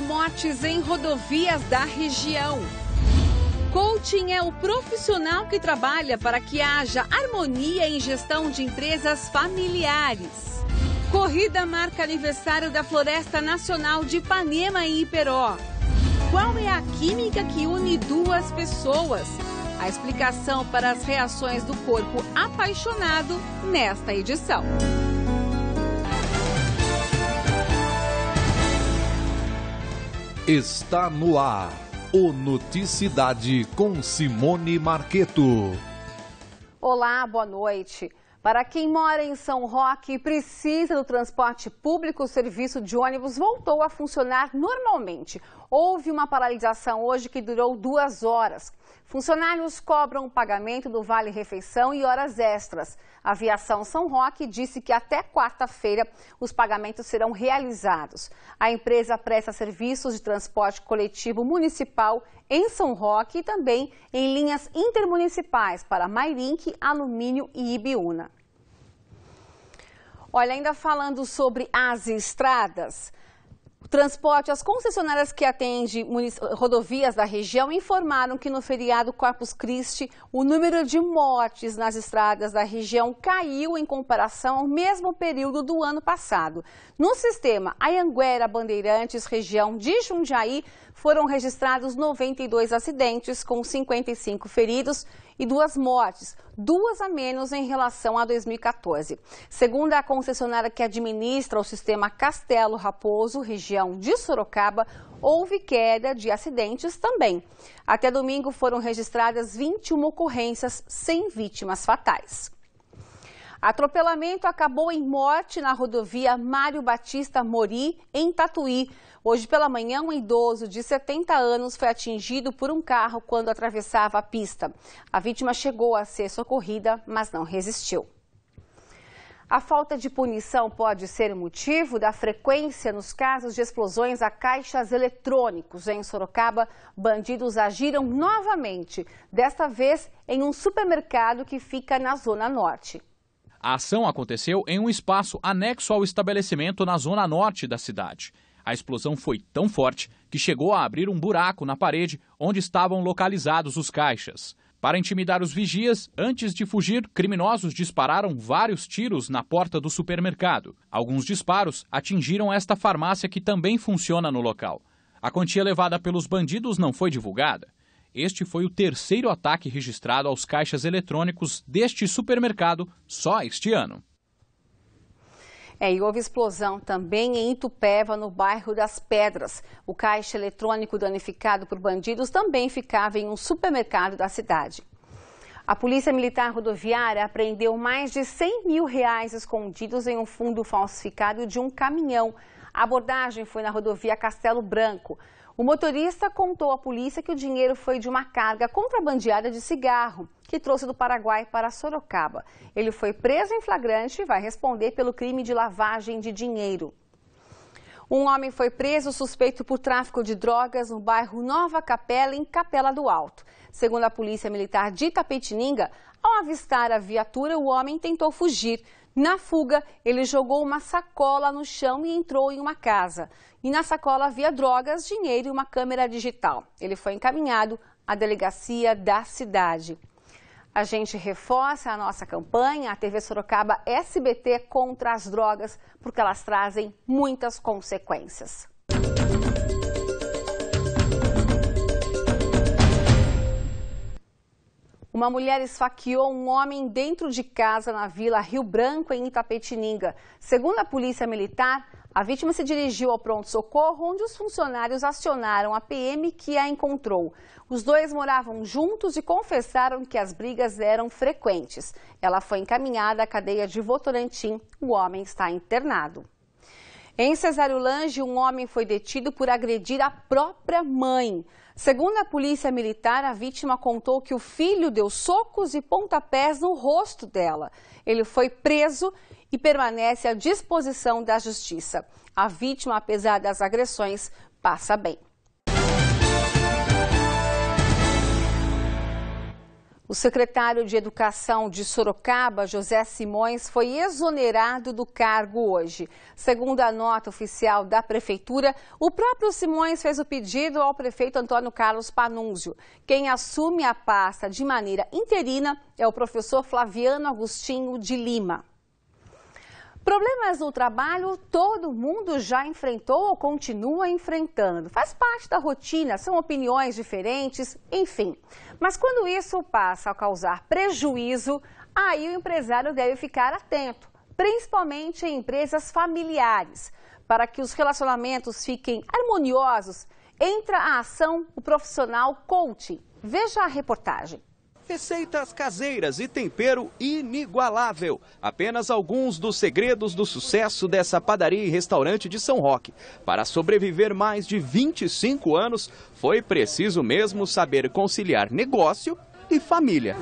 de mortes em rodovias da região. Coaching é o profissional que trabalha para que haja harmonia em gestão de empresas familiares. Corrida marca aniversário da Floresta Nacional de Ipanema em Iperó. Qual é a química que une duas pessoas? A explicação para as reações do corpo apaixonado nesta edição. Está no ar o Noticidade com Simone Marqueto. Olá, boa noite. Para quem mora em São Roque e precisa do transporte público, o serviço de ônibus voltou a funcionar normalmente. Houve uma paralisação hoje que durou duas horas. Funcionários cobram o pagamento do vale-refeição e horas extras. A Aviação São Roque disse que até quarta-feira os pagamentos serão realizados. A empresa presta serviços de transporte coletivo municipal em São Roque e também em linhas intermunicipais para Mairinque, Alumínio e Ibiúna. Olha, ainda falando sobre as estradas, o transporte, as concessionárias que atendem rodovias da região informaram que no feriado Corpus Christi, o número de mortes nas estradas da região caiu em comparação ao mesmo período do ano passado. No sistema Ayanguera Bandeirantes, região de Jundiaí, foram registrados 92 acidentes, com 55 feridos e duas mortes, duas a menos em relação a 2014. Segundo a concessionária que administra o sistema Castelo Raposo, região de Sorocaba, houve queda de acidentes também. Até domingo foram registradas 21 ocorrências sem vítimas fatais. Atropelamento acabou em morte na rodovia Mário Batista Mori, em Tatuí. Hoje pela manhã, um idoso de 70 anos foi atingido por um carro quando atravessava a pista. A vítima chegou a ser socorrida, mas não resistiu. A falta de punição pode ser motivo da frequência nos casos de explosões a caixas eletrônicos. Em Sorocaba, bandidos agiram novamente, desta vez em um supermercado que fica na Zona Norte. A ação aconteceu em um espaço anexo ao estabelecimento na zona norte da cidade. A explosão foi tão forte que chegou a abrir um buraco na parede onde estavam localizados os caixas. Para intimidar os vigias, antes de fugir, criminosos dispararam vários tiros na porta do supermercado. Alguns disparos atingiram esta farmácia que também funciona no local. A quantia levada pelos bandidos não foi divulgada. Este foi o terceiro ataque registrado aos caixas eletrônicos deste supermercado só este ano. É, e houve explosão também em Itupeva, no bairro das Pedras. O caixa eletrônico danificado por bandidos também ficava em um supermercado da cidade. A Polícia Militar Rodoviária apreendeu mais de 100 mil reais escondidos em um fundo falsificado de um caminhão. A abordagem foi na rodovia Castelo Branco. O motorista contou à polícia que o dinheiro foi de uma carga contrabandeada de cigarro que trouxe do Paraguai para Sorocaba. Ele foi preso em flagrante e vai responder pelo crime de lavagem de dinheiro. Um homem foi preso suspeito por tráfico de drogas no bairro Nova Capela, em Capela do Alto. Segundo a Polícia Militar de Itapetininga, ao avistar a viatura, o homem tentou fugir. Na fuga, ele jogou uma sacola no chão e entrou em uma casa. E na sacola havia drogas, dinheiro e uma câmera digital. Ele foi encaminhado à delegacia da cidade. A gente reforça a nossa campanha, a TV Sorocaba SBT é contra as drogas, porque elas trazem muitas consequências. Uma mulher esfaqueou um homem dentro de casa na Vila Rio Branco, em Itapetininga. Segundo a Polícia Militar, a vítima se dirigiu ao pronto-socorro, onde os funcionários acionaram a PM que a encontrou. Os dois moravam juntos e confessaram que as brigas eram frequentes. Ela foi encaminhada à cadeia de Votorantim. O homem está internado. Em Lange, um homem foi detido por agredir a própria mãe. Segundo a polícia militar, a vítima contou que o filho deu socos e pontapés no rosto dela. Ele foi preso e permanece à disposição da justiça. A vítima, apesar das agressões, passa bem. O secretário de Educação de Sorocaba, José Simões, foi exonerado do cargo hoje. Segundo a nota oficial da Prefeitura, o próprio Simões fez o pedido ao prefeito Antônio Carlos Panunzio. Quem assume a pasta de maneira interina é o professor Flaviano Agostinho de Lima. Problemas no trabalho todo mundo já enfrentou ou continua enfrentando. Faz parte da rotina, são opiniões diferentes, enfim. Mas quando isso passa a causar prejuízo, aí o empresário deve ficar atento, principalmente em empresas familiares. Para que os relacionamentos fiquem harmoniosos, entra a ação o profissional coaching. Veja a reportagem. Receitas caseiras e tempero inigualável. Apenas alguns dos segredos do sucesso dessa padaria e restaurante de São Roque. Para sobreviver mais de 25 anos, foi preciso mesmo saber conciliar negócio e família.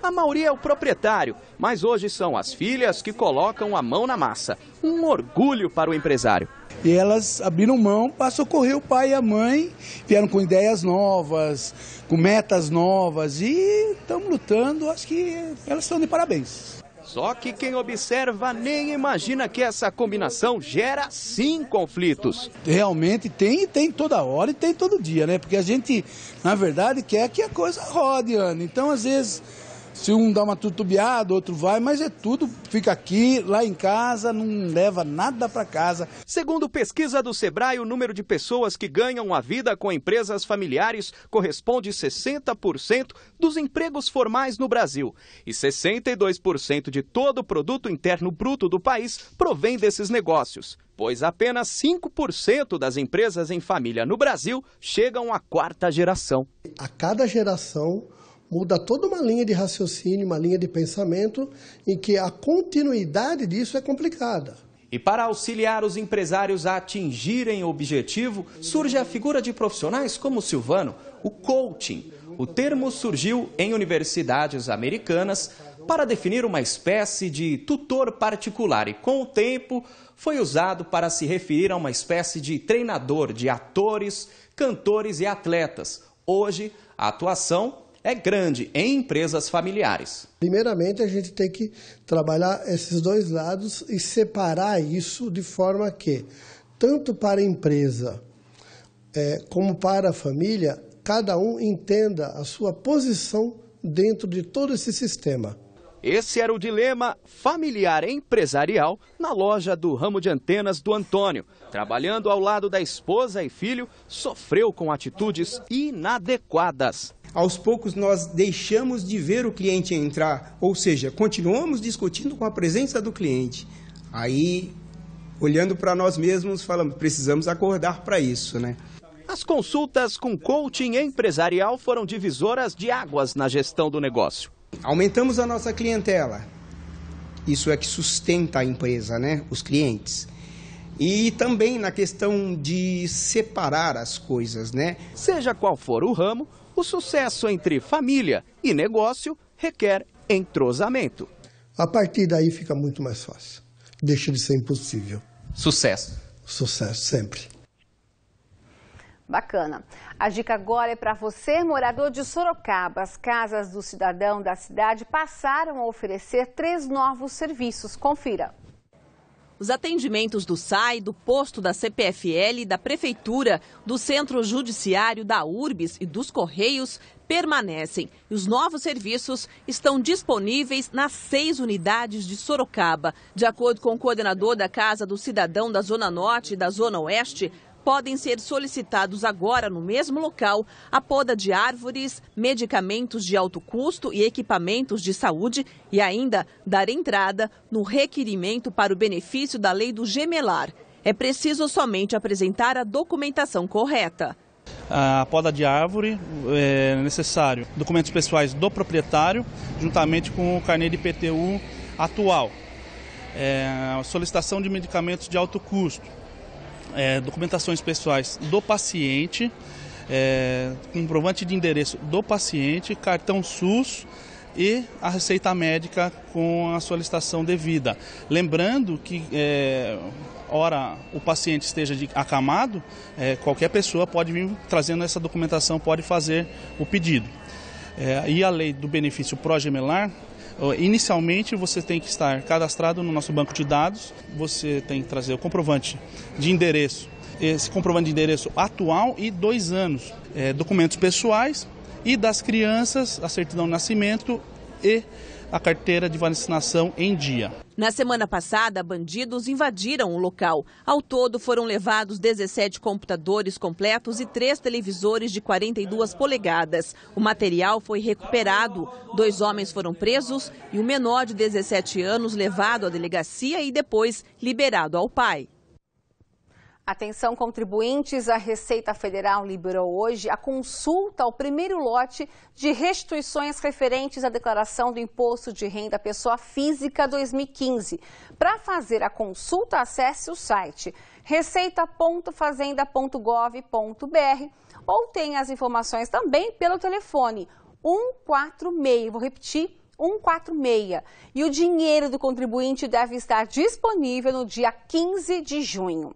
A maioria é o proprietário, mas hoje são as filhas que colocam a mão na massa. Um orgulho para o empresário. E elas abriram mão para socorrer o pai e a mãe, vieram com ideias novas, com metas novas e estamos lutando. Acho que elas estão de parabéns. Só que quem observa nem imagina que essa combinação gera sim conflitos. Realmente tem e tem toda hora e tem todo dia, né? Porque a gente, na verdade, quer que a coisa rode, Ana. Então, às vezes, se um dá uma tutubiada, outro vai, mas é tudo, fica aqui, lá em casa, não leva nada para casa. Segundo pesquisa do Sebrae, o número de pessoas que ganham a vida com empresas familiares corresponde a 60% dos empregos formais no Brasil. E 62% de todo o produto interno bruto do país provém desses negócios pois apenas 5% das empresas em família no Brasil chegam à quarta geração. A cada geração, muda toda uma linha de raciocínio, uma linha de pensamento, em que a continuidade disso é complicada. E para auxiliar os empresários a atingirem o objetivo, surge a figura de profissionais como o Silvano, o coaching. O termo surgiu em universidades americanas para definir uma espécie de tutor particular e, com o tempo, foi usado para se referir a uma espécie de treinador de atores, cantores e atletas. Hoje, a atuação é grande em empresas familiares. Primeiramente, a gente tem que trabalhar esses dois lados e separar isso de forma que, tanto para a empresa é, como para a família, cada um entenda a sua posição dentro de todo esse sistema. Esse era o dilema familiar empresarial na loja do ramo de antenas do Antônio. Trabalhando ao lado da esposa e filho, sofreu com atitudes inadequadas aos poucos nós deixamos de ver o cliente entrar, ou seja, continuamos discutindo com a presença do cliente. Aí, olhando para nós mesmos, falamos, precisamos acordar para isso, né? As consultas com coaching empresarial foram divisoras de águas na gestão do negócio. Aumentamos a nossa clientela. Isso é que sustenta a empresa, né? Os clientes. E também na questão de separar as coisas, né? Seja qual for o ramo, o sucesso entre família e negócio requer entrosamento. A partir daí fica muito mais fácil. Deixa de ser impossível. Sucesso. Sucesso sempre. Bacana. A dica agora é para você, morador de Sorocaba. As casas do cidadão da cidade passaram a oferecer três novos serviços. Confira. Os atendimentos do SAI, do posto da CPFL, da Prefeitura, do Centro Judiciário, da URBS e dos Correios permanecem. E os novos serviços estão disponíveis nas seis unidades de Sorocaba. De acordo com o coordenador da Casa do Cidadão da Zona Norte e da Zona Oeste, podem ser solicitados agora no mesmo local a poda de árvores, medicamentos de alto custo e equipamentos de saúde e ainda dar entrada no requerimento para o benefício da lei do gemelar. É preciso somente apresentar a documentação correta. A poda de árvore é, é necessário documentos pessoais do proprietário, juntamente com o carnê de IPTU atual. É, solicitação de medicamentos de alto custo, é, documentações pessoais do paciente, é, comprovante de endereço do paciente, cartão SUS e a receita médica com a solicitação devida. Lembrando que, é, ora o paciente esteja de, acamado, é, qualquer pessoa pode vir trazendo essa documentação, pode fazer o pedido. É, e a lei do benefício progemelar Inicialmente você tem que estar cadastrado no nosso banco de dados, você tem que trazer o comprovante de endereço, esse comprovante de endereço atual e dois anos, é, documentos pessoais e das crianças, a certidão de nascimento e a carteira de vacinação em dia. Na semana passada, bandidos invadiram o local. Ao todo, foram levados 17 computadores completos e três televisores de 42 polegadas. O material foi recuperado. Dois homens foram presos e um menor de 17 anos levado à delegacia e depois liberado ao pai. Atenção, contribuintes, a Receita Federal liberou hoje a consulta ao primeiro lote de restituições referentes à declaração do Imposto de Renda Pessoa Física 2015. Para fazer a consulta, acesse o site receita.fazenda.gov.br ou tenha as informações também pelo telefone 146. Vou repetir. 146. E o dinheiro do contribuinte deve estar disponível no dia 15 de junho.